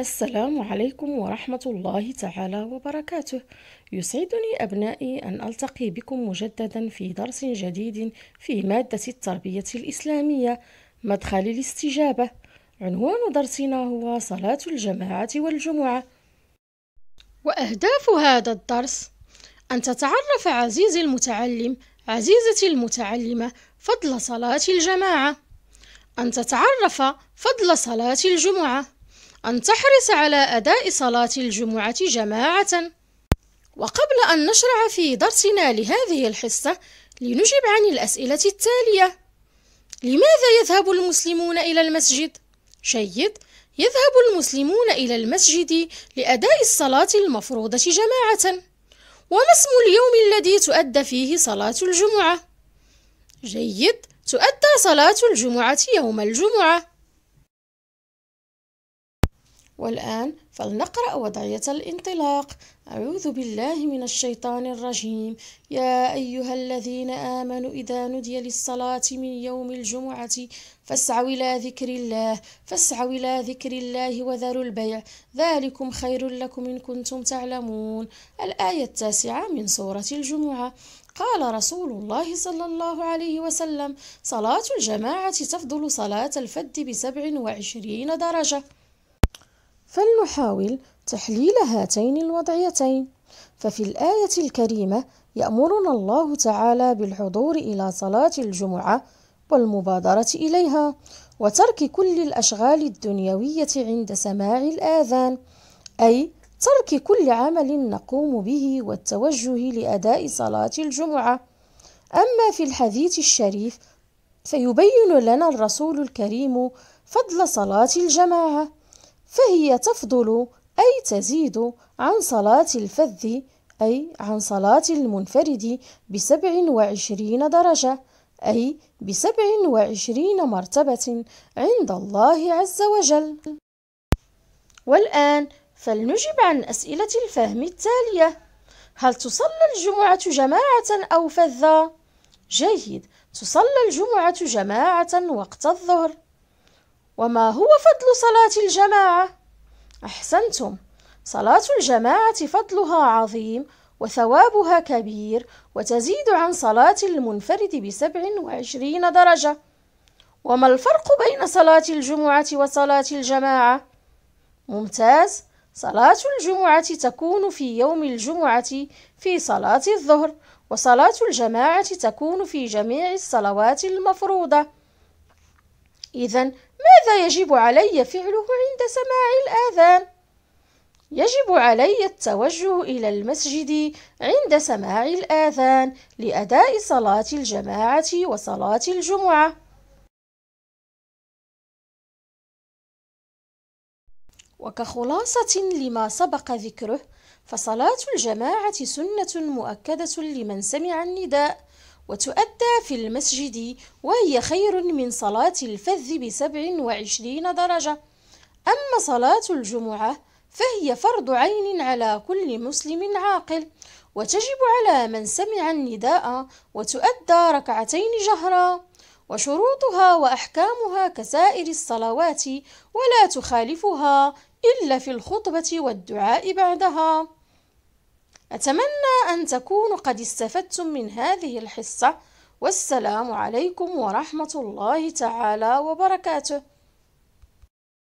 السلام عليكم ورحمة الله تعالى وبركاته. يسعدني أبنائي أن ألتقي بكم مجددا في درس جديد في مادة التربية الإسلامية مدخل الاستجابة. عنوان درسنا هو صلاة الجماعة والجمعة. وأهداف هذا الدرس أن تتعرف عزيزي المتعلم عزيزتي المتعلمة فضل صلاة الجماعة. أن تتعرف فضل صلاة الجمعة. أن تحرص على أداء صلاة الجمعة جماعة وقبل أن نشرع في درسنا لهذه الحصة لنجب عن الأسئلة التالية لماذا يذهب المسلمون إلى المسجد؟ جيد يذهب المسلمون إلى المسجد لأداء الصلاة المفروضة جماعة وما اسم اليوم الذي تؤدى فيه صلاة الجمعة؟ جيد تؤدى صلاة الجمعة يوم الجمعة والآن فلنقرأ وضعية الانطلاق أعوذ بالله من الشيطان الرجيم يا أيها الذين آمنوا إذا نُدِيَ للصلاة من يوم الجمعة فاسعوا إلى ذكر الله فاسعوا إلى ذكر الله وذروا البيع ذلكم خير لكم إن كنتم تعلمون الآية التاسعة من سورة الجمعة قال رسول الله صلى الله عليه وسلم صلاة الجماعة تفضل صلاة الفد بسبع وعشرين درجة فلنحاول تحليل هاتين الوضعيتين ففي الآية الكريمة يأمرنا الله تعالى بالحضور إلى صلاة الجمعة والمبادرة إليها وترك كل الأشغال الدنيوية عند سماع الآذان أي ترك كل عمل نقوم به والتوجه لأداء صلاة الجمعة أما في الحديث الشريف فيبين لنا الرسول الكريم فضل صلاة الجماعة فهي تفضل أي تزيد عن صلاة الفذ أي عن صلاة المنفرد بسبع وعشرين درجة أي بسبع وعشرين مرتبة عند الله عز وجل والآن فلنجب عن أسئلة الفهم التالية هل تصلى الجمعة جماعة أو فذا؟ جيد تصلى الجمعة جماعة وقت الظهر وما هو فضل صلاة الجماعة؟ أحسنتم، صلاة الجماعة فضلها عظيم وثوابها كبير وتزيد عن صلاة المنفرد بسبع وعشرين درجة وما الفرق بين صلاة الجمعة وصلاة الجماعة؟ ممتاز صلاة الجمعة تكون في يوم الجمعة في صلاة الظهر وصلاة الجماعة تكون في جميع الصلوات المفروضة إذا ماذا يجب علي فعله عند سماع الآذان؟ يجب علي التوجه إلى المسجد عند سماع الآذان لأداء صلاة الجماعة وصلاة الجمعة. وكخلاصة لما سبق ذكره، فصلاة الجماعة سنة مؤكدة لمن سمع النداء وتؤدى في المسجد وهي خير من صلاة الفذ بسبع وعشرين درجة أما صلاة الجمعة فهي فرض عين على كل مسلم عاقل وتجب على من سمع النداء وتؤدى ركعتين جهرا وشروطها وأحكامها كسائر الصلوات ولا تخالفها إلا في الخطبة والدعاء بعدها أتمنى أن تكونوا قد استفدتم من هذه الحصة والسلام عليكم ورحمة الله تعالى وبركاته